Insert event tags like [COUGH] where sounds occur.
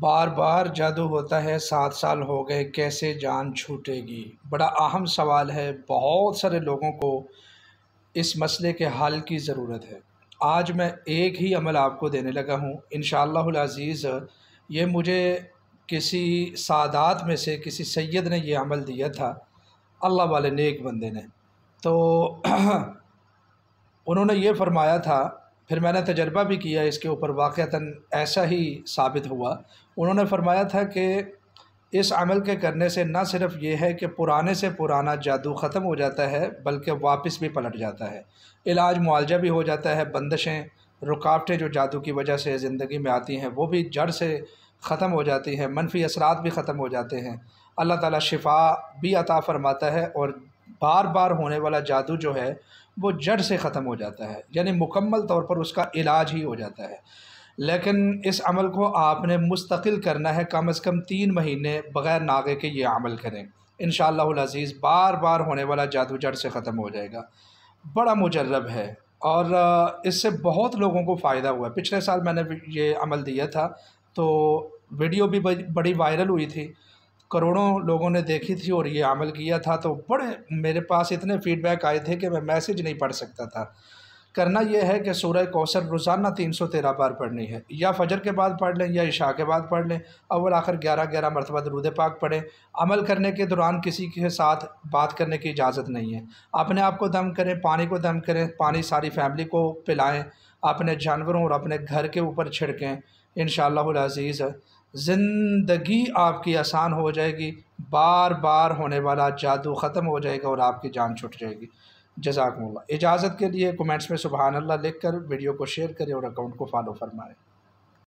بار بار جادو ہوتا ہے سات سال ہو گئے کیسے جان چھوٹے گی بڑا اہم سوال ہے بہت سارے لوگوں کو اس مسئلے کے حل کی ضرورت ہے آج میں ایک ہی عمل آپ کو دینے لگا ہوں انشاءاللہ العزیز یہ مجھے کسی سادات میں سے کسی سید نے یہ عمل دیا تھا اللہ والے نیک بندے نے تو [CLEARS THROAT] انہوں نے یہ فرمایا تھا پھر میں نے تجربہ بھی کیا اس کے اوپر واقعتاً ایسا ہی ثابت ہوا انہوں نے فرمایا تھا کہ اس عمل کے کرنے سے نہ صرف یہ ہے کہ پرانے سے پرانا جادو ختم ہو جاتا ہے بلکہ واپس بھی پلٹ جاتا ہے علاج معالجہ بھی ہو جاتا ہے بندشیں رکاوٹیں جو جادو کی وجہ سے زندگی میں آتی ہیں وہ بھی جڑ سے ختم ہو جاتی ہیں منفی اثرات بھی ختم ہو جاتے ہیں اللہ تعالیٰ شفا بھی عطا فرماتا ہے اور بار بار ہونے والا جادو جو ہے وہ جڑ سے ختم ہو جاتا ہے یعنی مکمل طور پر اس کا علاج ہی ہو جاتا ہے لیکن اس عمل کو آپ نے مستقل کرنا ہے کم از کم تین مہینے بغیر ناغے کے یہ عمل کریں انشاءاللہ العزیز بار بار ہونے والا جادو جڑ سے ختم ہو جائے گا بڑا مجرب ہے اور اس سے بہت لوگوں کو فائدہ ہوا ہے پچھلے سال میں نے یہ عمل دیا تھا تو ویڈیو بھی بڑی وائرل ہوئی تھی کروڑوں لوگوں نے دیکھی تھی اور یہ عمل کیا تھا تو بڑے میرے پاس اتنے فیڈ بیک آئے تھے کہ میں میسیج نہیں پڑھ سکتا تھا کرنا یہ ہے کہ سورہ کوثر روزانہ تین سو تیرہ بار پڑھنی ہے یا فجر کے بعد پڑھ لیں یا عشاء کے بعد پڑھ لیں اول آخر گیارہ گیارہ مرتبہ درود پاک پڑھیں عمل کرنے کے دوران کسی کے ساتھ بات کرنے کی اجازت نہیں ہے اپنے آپ کو دم کریں پانی کو دم کریں پانی ساری فیملی کو پلائیں اپنے جانوروں اور اپنے گھر کے اوپر چھڑکیں ان شاء اللہ زندگی آپ کی آسان ہو جائے گی بار بار ہونے والا جادو ختم ہو جائے گا اور آپ کی جان چھٹ جائے گی جزاکم اللہ اجازت کے لیے کومنٹس میں سبحان اللہ لکھ کر ویڈیو کو شیئر کریں اور اکاؤنٹ کو فالو فرمائیں